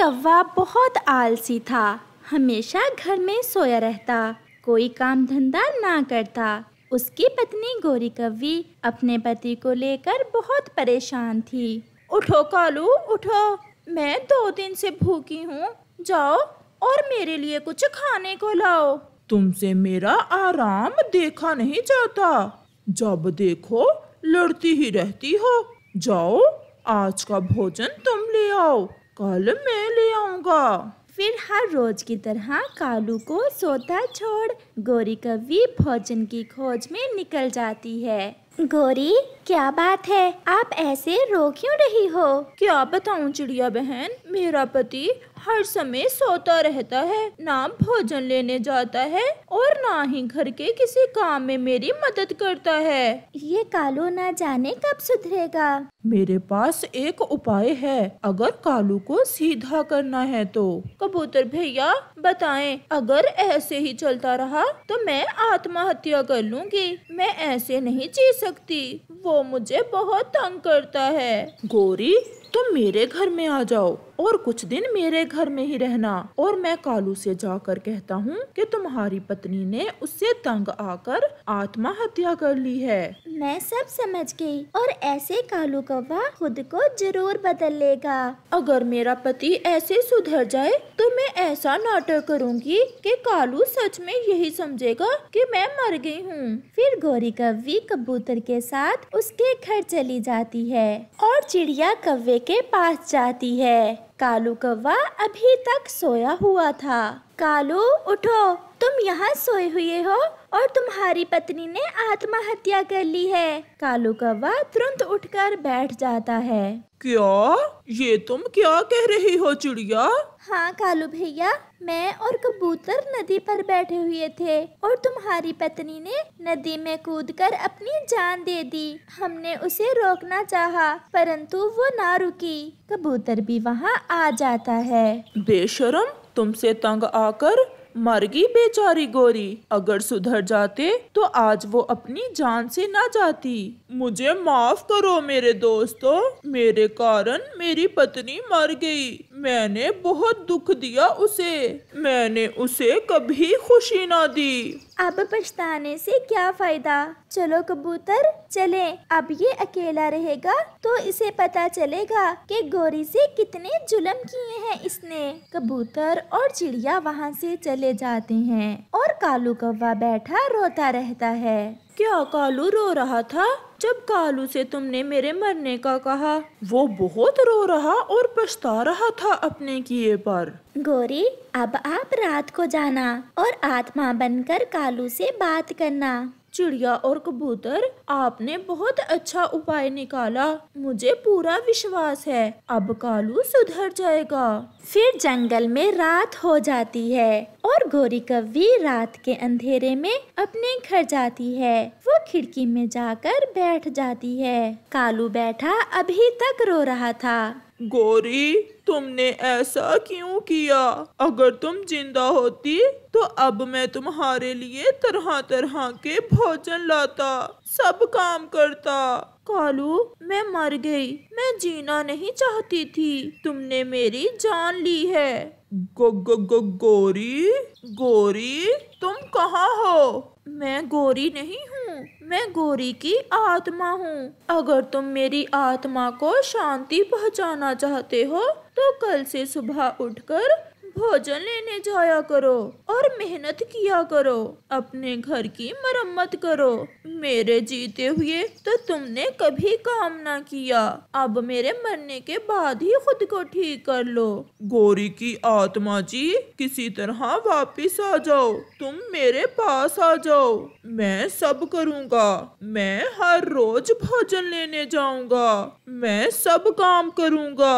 कौवा बहुत आलसी था हमेशा घर में सोया रहता कोई काम धंधा ना करता उसकी पत्नी गोरी कवि अपने पति को लेकर बहुत परेशान थी उठो कालू उठो मैं दो दिन से भूखी हूँ जाओ और मेरे लिए कुछ खाने को लाओ तुमसे मेरा आराम देखा नहीं जाता जब देखो लड़ती ही रहती हो जाओ आज का भोजन तुम ले आओ कल मैं ले आऊंगा फिर हर रोज की तरह कालू को सोता छोड़ गोरी कवि भोजन की खोज में निकल जाती है गोरी क्या बात है आप ऐसे रो क्यों रही हो क्या बताऊं चिड़िया बहन मेरा पति हर समय सोता रहता है ना भोजन लेने जाता है और ना ही घर के किसी काम में मेरी मदद करता है ये कालू ना जाने कब सुधरेगा मेरे पास एक उपाय है अगर कालू को सीधा करना है तो कबूतर भैया बताएं अगर ऐसे ही चलता रहा तो मैं आत्महत्या कर लूंगी मैं ऐसे नहीं जी सकती वो मुझे बहुत तंग करता है गोरी तुम तो मेरे घर में आ जाओ और कुछ दिन मेरे घर में ही रहना और मैं कालू से जाकर कहता हूँ कि तुम्हारी पत्नी ने उससे तंग आकर आत्महत्या कर ली है मैं सब समझ गई और ऐसे कालू कौवा खुद को जरूर बदल लेगा अगर मेरा पति ऐसे सुधर जाए तो मैं ऐसा नाटक करूँगी कि कालू सच में यही समझेगा कि मैं मर गई हूँ फिर गौरी कवी कबूतर के साथ उसके घर चली जाती है और चिड़िया कव्वे के पास जाती है कालू कौवा अभी तक सोया हुआ था कालू उठो तुम यहाँ सोए हुए हो और तुम्हारी पत्नी ने आत्महत्या कर ली है कालू कौवा तुरंत उठकर बैठ जाता है क्या ये तुम क्या कह रही हो चिड़िया हाँ कालू भैया मैं और कबूतर नदी पर बैठे हुए थे और तुम्हारी पत्नी ने नदी में कूदकर अपनी जान दे दी हमने उसे रोकना चाहा परंतु वो ना रुकी कबूतर भी वहाँ आ जाता है बेशरम तुमसे तंग आकर मर गई बेचारी गोरी अगर सुधर जाते तो आज वो अपनी जान से ना जाती मुझे माफ करो मेरे दोस्तों मेरे कारण मेरी पत्नी मर गई मैंने बहुत दुख दिया उसे मैंने उसे कभी खुशी ना दी अब पछताने से क्या फायदा चलो कबूतर चले अब ये अकेला रहेगा तो इसे पता चलेगा कि गोरी से कितने जुलम किए हैं इसने कबूतर और चिड़िया वहाँ से चले जाते हैं और कालू कौवा बैठा रोता रहता है क्या कालू रो रहा था जब कालू से तुमने मेरे मरने का कहा वो बहुत रो रहा और पछता रहा था अपने किए पर गोरी अब आप रात को जाना और आत्मा बनकर कालू से बात करना चिड़िया और कबूतर आपने बहुत अच्छा उपाय निकाला मुझे पूरा विश्वास है अब कालू सुधर जाएगा फिर जंगल में रात हो जाती है और गोरी कवि रात के अंधेरे में अपने घर जाती है वो खिड़की में जाकर बैठ जाती है कालू बैठा अभी तक रो रहा था गोरी तुमने ऐसा क्यों किया अगर तुम जिंदा होती तो अब मैं तुम्हारे लिए तरह तरह के भोजन लाता सब काम करता कालू मैं मर गई मैं जीना नहीं चाहती थी तुमने मेरी जान ली है गो गो गो गोरी गोरी तुम कहाँ हो मैं गोरी नहीं हूँ मैं गोरी की आत्मा हूँ अगर तुम मेरी आत्मा को शांति पहुँचाना चाहते हो तो कल से सुबह उठकर भोजन लेने जाया करो और मेहनत किया करो अपने घर की मरम्मत करो मेरे जीते हुए तो तुमने कभी काम ना किया अब मेरे मरने के बाद ही खुद को ठीक कर लो गोरी की आत्मा जी किसी तरह वापिस आ जाओ तुम मेरे पास आ जाओ मैं सब करूँगा मैं हर रोज भोजन लेने जाऊँगा मैं सब काम करूँगा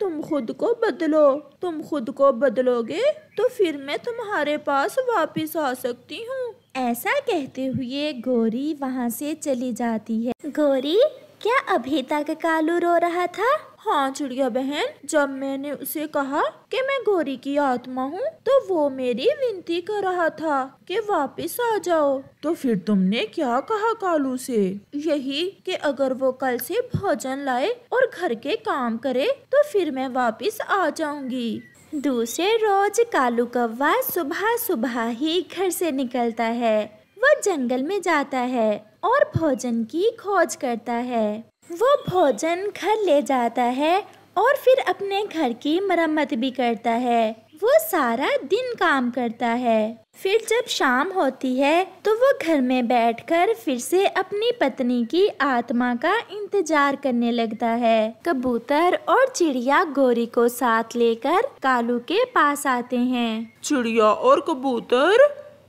तुम खुद को बदलो तुम खुद को बदलोगे तो फिर मैं तुम्हारे पास वापस आ सकती हूँ ऐसा कहते हुए गौरी वहाँ से चली जाती है गौरी क्या अभी तक कालू रो रहा था हाँ चिड़िया बहन जब मैंने उसे कहा कि मैं गौरी की आत्मा हूँ तो वो मेरी विनती कर रहा था कि वापस आ जाओ तो फिर तुमने क्या कहा कालू से यही कि अगर वो कल से भोजन लाए और घर के काम करे तो फिर मैं वापस आ जाऊंगी दूसरे रोज कालू कौवा सुबह सुबह ही घर से निकलता है वह जंगल में जाता है और भोजन की खोज करता है वो भोजन घर ले जाता है और फिर अपने घर की मरम्मत भी करता है वो सारा दिन काम करता है फिर जब शाम होती है तो वो घर में बैठकर फिर से अपनी पत्नी की आत्मा का इंतजार करने लगता है कबूतर और चिड़िया गोरी को साथ लेकर कालू के पास आते हैं चिड़िया और कबूतर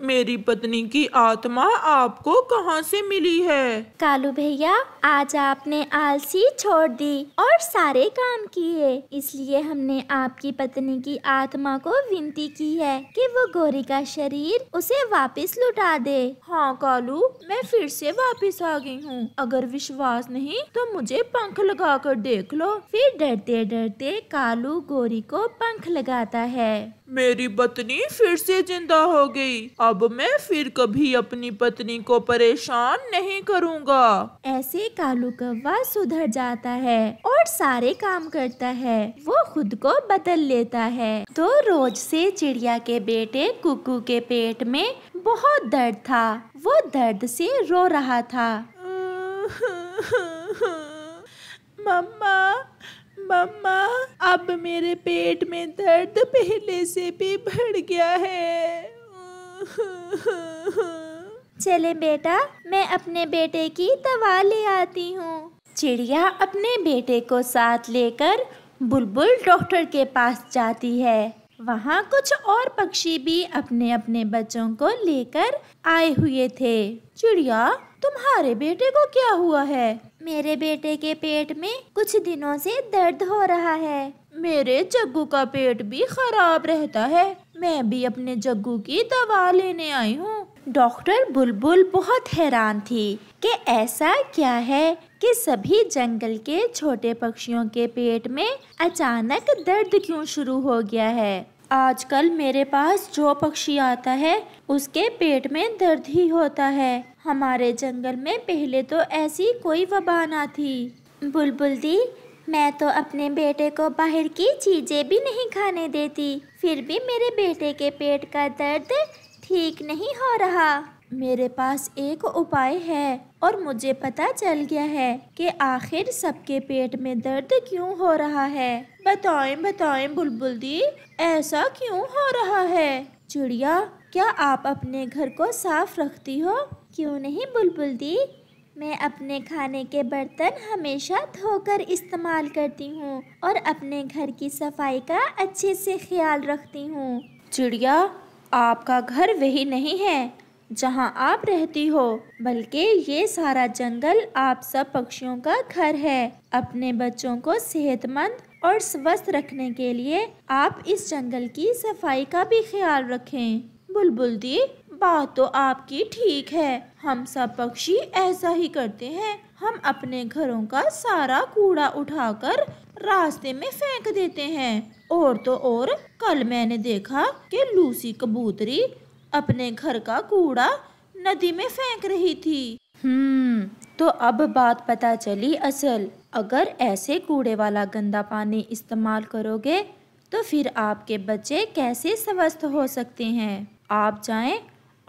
मेरी पत्नी की आत्मा आपको कहाँ से मिली है कालू भैया आज आपने आलसी छोड़ दी और सारे काम किए इसलिए हमने आपकी पत्नी की आत्मा को विनती की है कि वो गोरी का शरीर उसे वापस लुटा दे हाँ कालू मैं फिर से वापस आ गई हूँ अगर विश्वास नहीं तो मुझे पंख लगा कर देख लो फिर डरते डरते कालू गोरी को पंख लगाता है मेरी पत्नी फिर से जिंदा हो गई अब मैं फिर कभी अपनी पत्नी को परेशान नहीं करूँगा ऐसे कालू कौवा सुधर जाता है और सारे काम करता है वो खुद को बदल लेता है तो रोज से चिड़िया के बेटे कुकू के पेट में बहुत दर्द था वो दर्द से रो रहा था मम्मा मम्मा अब मेरे पेट में दर्द पहले से भी बढ़ गया है चले बेटा मैं अपने बेटे की दवा ले आती हूँ चिड़िया अपने बेटे को साथ लेकर बुलबुल डॉक्टर के पास जाती है वहाँ कुछ और पक्षी भी अपने अपने बच्चों को लेकर आए हुए थे चिड़िया तुम्हारे बेटे को क्या हुआ है मेरे बेटे के पेट में कुछ दिनों से दर्द हो रहा है मेरे जग्गू का पेट भी खराब रहता है मैं भी अपने जग्गू की दवा लेने आई हूँ डॉक्टर बुलबुल बहुत हैरान थी कि ऐसा क्या है कि सभी जंगल के छोटे पक्षियों के पेट में अचानक दर्द क्यों शुरू हो गया है आजकल मेरे पास जो पक्षी आता है उसके पेट में दर्द ही होता है हमारे जंगल में पहले तो ऐसी कोई वबा ना थी बुलबुल दी मैं तो अपने बेटे को बाहर की चीज़ें भी नहीं खाने देती फिर भी मेरे बेटे के पेट का दर्द ठीक नहीं हो रहा मेरे पास एक उपाय है और मुझे पता चल गया है कि आखिर सबके पेट में दर्द क्यों हो रहा है बताएं बताएं बुलबुल दी ऐसा क्यों हो रहा है चिड़िया क्या आप अपने घर को साफ रखती हो क्यों नहीं बुलबुल दी मैं अपने खाने के बर्तन हमेशा धोकर इस्तेमाल करती हूँ और अपने घर की सफाई का अच्छे से ख्याल रखती हूँ चिड़िया आपका घर वही नहीं है जहाँ आप रहती हो बल्कि ये सारा जंगल आप सब पक्षियों का घर है अपने बच्चों को सेहतमंद और स्वस्थ रखने के लिए आप इस जंगल की सफाई का भी ख्याल रखें बुलबुल दी बात तो आपकी ठीक है हम सब पक्षी ऐसा ही करते हैं हम अपने घरों का सारा कूड़ा उठाकर रास्ते में फेंक देते हैं और तो और कल मैंने देखा कि लूसी कबूतरी अपने घर का कूड़ा नदी में फेंक रही थी हम्म तो अब बात पता चली असल अगर ऐसे कूड़े वाला गंदा पानी इस्तेमाल करोगे तो फिर आपके बच्चे कैसे स्वस्थ हो सकते हैं आप जाएं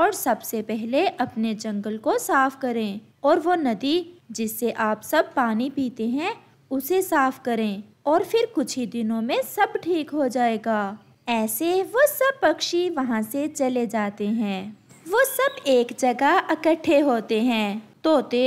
और सबसे पहले अपने जंगल को साफ करें और वो नदी जिससे आप सब पानी पीते हैं उसे साफ करें और फिर कुछ ही दिनों में सब ठीक हो जाएगा ऐसे वो सब पक्षी वहाँ से चले जाते हैं वो सब एक जगह इकट्ठे होते हैं तोते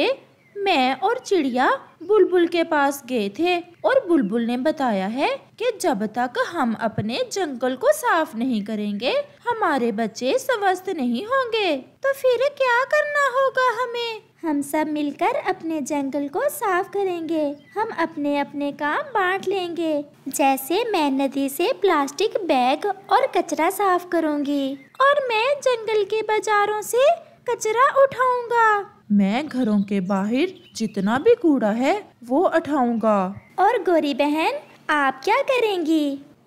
मैं और चिड़िया बुलबुल के पास गए थे और बुलबुल ने बताया है कि जब तक हम अपने जंगल को साफ नहीं करेंगे हमारे बच्चे स्वस्थ नहीं होंगे तो फिर क्या करना होगा हमें हम सब मिलकर अपने जंगल को साफ करेंगे हम अपने अपने काम बांट लेंगे जैसे मैं नदी से प्लास्टिक बैग और कचरा साफ करूंगी और मैं जंगल के बाजारों से कचरा उठाऊंगा मैं घरों के बाहर जितना भी कूड़ा है वो उठाऊंगा और गोरी बहन आप क्या करेंगी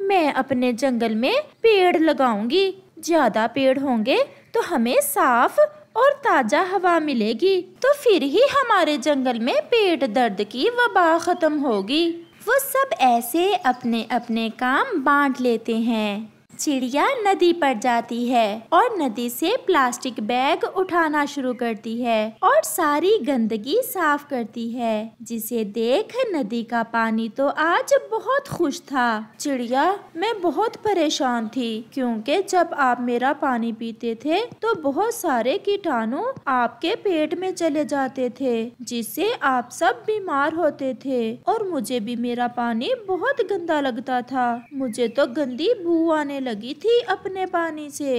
मैं अपने जंगल में पेड़ लगाऊंगी ज्यादा पेड़ होंगे तो हमें साफ और ताज़ा हवा मिलेगी तो फिर ही हमारे जंगल में पेट दर्द की वबा ख़त्म होगी वो सब ऐसे अपने अपने काम बांट लेते हैं चिड़िया नदी पर जाती है और नदी से प्लास्टिक बैग उठाना शुरू करती है और सारी गंदगी साफ करती है जिसे देख नदी का पानी तो आज बहुत खुश था चिड़िया मैं बहुत परेशान थी क्योंकि जब आप मेरा पानी पीते थे तो बहुत सारे कीटाणु आपके पेट में चले जाते थे जिससे आप सब बीमार होते थे और मुझे भी मेरा पानी बहुत गंदा लगता था मुझे तो गंदी बू आने लगी थी अपने पानी से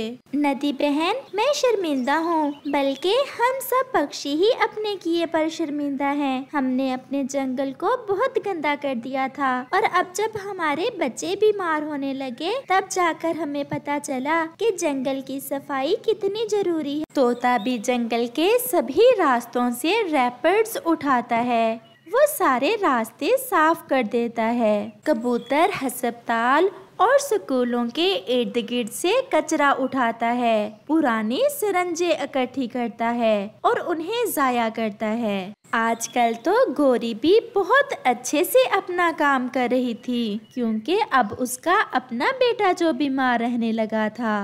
नदी बहन मैं शर्मिंदा हूँ बल्कि हम सब पक्षी ही अपने किए पर शर्मिंदा हैं हमने अपने जंगल को बहुत गंदा कर दिया था और अब जब हमारे बच्चे बीमार होने लगे तब जाकर हमें पता चला कि जंगल की सफाई कितनी जरूरी है तोता भी जंगल के सभी रास्तों से रैपर्स उठाता है वो सारे रास्ते साफ कर देता है कबूतर हस्पताल और स्कूलों के इर्द गिर्द से कचरा उठाता है पुरानी सरंजे इकट्ठी करता है और उन्हें जाया करता है आजकल तो गोरी भी बहुत अच्छे से अपना काम कर रही थी क्योंकि अब उसका अपना बेटा जो बीमार रहने लगा था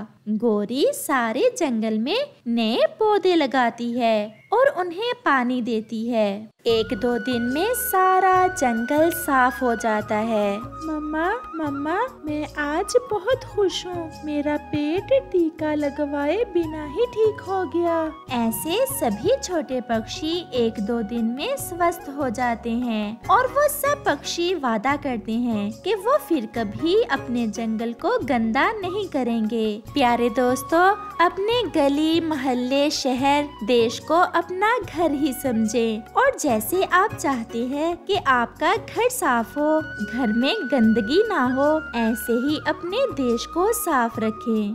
गोरी सारे जंगल में नए पौधे लगाती है और उन्हें पानी देती है एक दो दिन में सारा जंगल साफ हो जाता है मम्मा मम्मा मैं आज बहुत खुश हूँ मेरा पेट टीका लगवाए बिना ही ठीक हो गया ऐसे सभी छोटे पक्षी एक दो दिन में स्वस्थ हो जाते हैं और वो सब पक्षी वादा करते हैं कि वो फिर कभी अपने जंगल को गंदा नहीं करेंगे प्यारे दोस्तों अपने गली मोहल्ले शहर देश को अपना घर ही समझे और जै जैसे आप चाहते हैं कि आपका घर साफ हो घर में गंदगी ना हो ऐसे ही अपने देश को साफ रखें